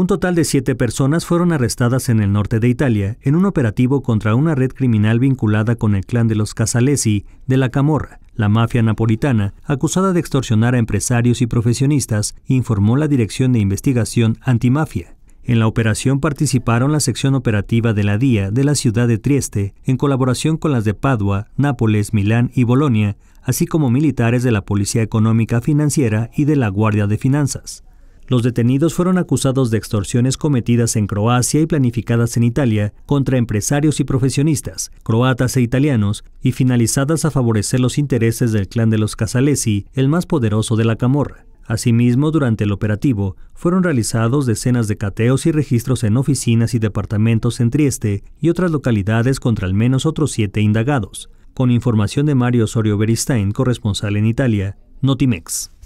Un total de siete personas fueron arrestadas en el norte de Italia en un operativo contra una red criminal vinculada con el clan de los Casalesi de la Camorra, la mafia napolitana, acusada de extorsionar a empresarios y profesionistas, informó la Dirección de Investigación Antimafia. En la operación participaron la sección operativa de la DIA de la ciudad de Trieste, en colaboración con las de Padua, Nápoles, Milán y Bolonia, así como militares de la Policía Económica Financiera y de la Guardia de Finanzas. Los detenidos fueron acusados de extorsiones cometidas en Croacia y planificadas en Italia contra empresarios y profesionistas, croatas e italianos, y finalizadas a favorecer los intereses del clan de los Casalesi, el más poderoso de la camorra. Asimismo, durante el operativo, fueron realizados decenas de cateos y registros en oficinas y departamentos en Trieste y otras localidades contra al menos otros siete indagados, con información de Mario Osorio Beristain, corresponsal en Italia, Notimex.